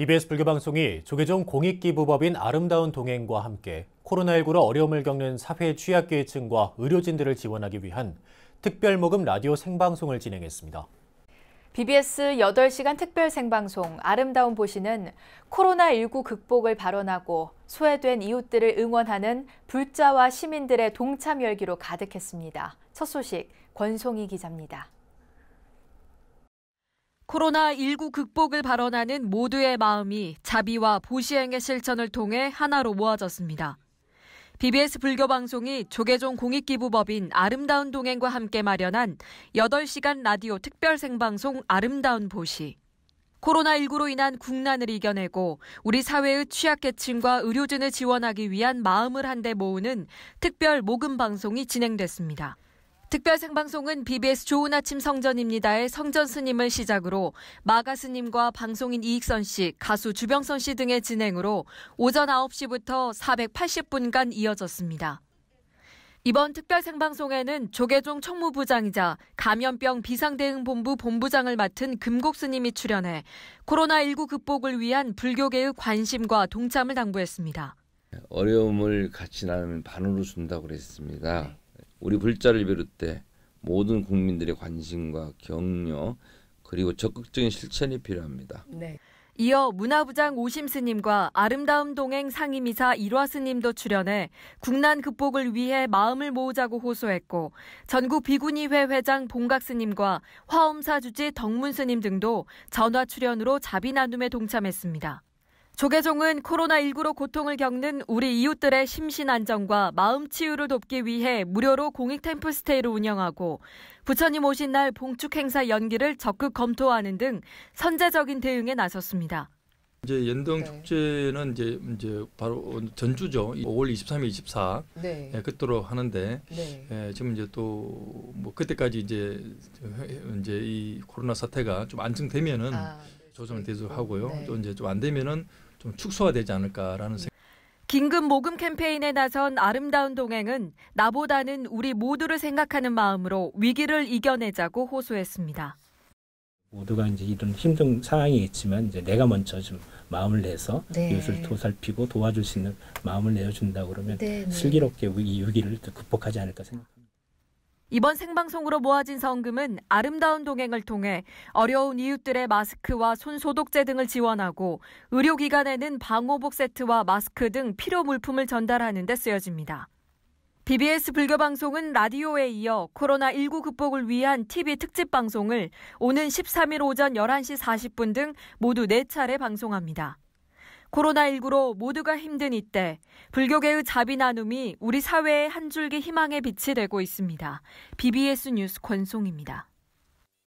BBS 불교방송이 조계종 공익기부법인 아름다운 동행과 함께 코로나19로 어려움을 겪는 사회 취약계층과 의료진들을 지원하기 위한 특별모금 라디오 생방송을 진행했습니다. BBS 8시간 특별 생방송 아름다운 보시는 코로나19 극복을 발언하고 소외된 이웃들을 응원하는 불자와 시민들의 동참 열기로 가득했습니다. 첫 소식 권송희 기자입니다. 코로나19 극복을 발언하는 모두의 마음이 자비와 보시행의 실천을 통해 하나로 모아졌습니다. BBS 불교 방송이 조계종 공익기부법인 아름다운 동행과 함께 마련한 8시간 라디오 특별 생방송 아름다운 보시. 코로나19로 인한 국난을 이겨내고 우리 사회의 취약계층과 의료진을 지원하기 위한 마음을 한데 모으는 특별 모금 방송이 진행됐습니다. 특별 생방송은 BBS 좋은 아침 성전입니다의 성전 스님을 시작으로 마가 스님과 방송인 이익선 씨, 가수 주병선 씨 등의 진행으로 오전 9시부터 480분간 이어졌습니다. 이번 특별 생방송에는 조계종 총무부장이자 감염병 비상대응본부 본부장을 맡은 금곡 스님이 출연해 코로나19 극복을 위한 불교계의 관심과 동참을 당부했습니다. 어려움을 같이 나누면 반으로 준다고 그랬습니다. 우리 불자를 비롯해 모든 국민들의 관심과 격려 그리고 적극적인 실천이 필요합니다. 네. 이어 문화부장 오심 스님과 아름다운 동행 상임이사 일화 스님도 출연해 국난 극복을 위해 마음을 모으자고 호소했고 전국 비구니회 회장 봉각 스님과 화엄사 주지 덕문 스님 등도 전화 출연으로 자비 나눔에 동참했습니다. 조계종은 코로나19로 고통을 겪는 우리 이웃들의 심신 안정과 마음 치유를 돕기 위해 무료로 공익 템플스테이를 운영하고 부처님 오신 날 봉축 행사 연기를 적극 검토하는 등 선제적인 대응에 나섰습니다. 이제 연동 네. 축제는 이제 이제 바로 전주죠. 5월 23일, 24 네. 예, 끝으로 하는데 네. 예, 지금 이제 또 뭐 그때까지 이제 이제 이 코로나 사태가 좀 안정되면은 아, 네. 조정을 계속 그러니까. 하고요. 네. 또 이제 좀 안 되면은 좀 축소화되지 않을까라는 생각. 긴급 모금 캠페인에 나선 아름다운 동행은 나보다는 우리 모두를 생각하는 마음으로 위기를 이겨내자고 호소했습니다. 모두가 이제 이런 힘든 상황이 있지만 이제 내가 먼저 좀 마음을 내서 네. 이웃을 도살피고 도와줄 수 있는 마음을 내어준다 그러면 네, 네. 슬기롭게 이 위기를 극복하지 않을까 생각합니다. 이번 생방송으로 모아진 성금은 아름다운 동행을 통해 어려운 이웃들의 마스크와 손소독제 등을 지원하고 의료기관에는 방호복 세트와 마스크 등 필요 물품을 전달하는 데 쓰여집니다. BBS 불교 방송은 라디오에 이어 코로나19 극복을 위한 TV 특집 방송을 오는 13일 오전 11시 40분 등 모두 4차례 방송합니다. 코로나19로 모두가 힘든 이때 불교계의 자비 나눔이 우리 사회의 한 줄기 희망의 빛이 되고 있습니다. BBS 뉴스 권송입니다.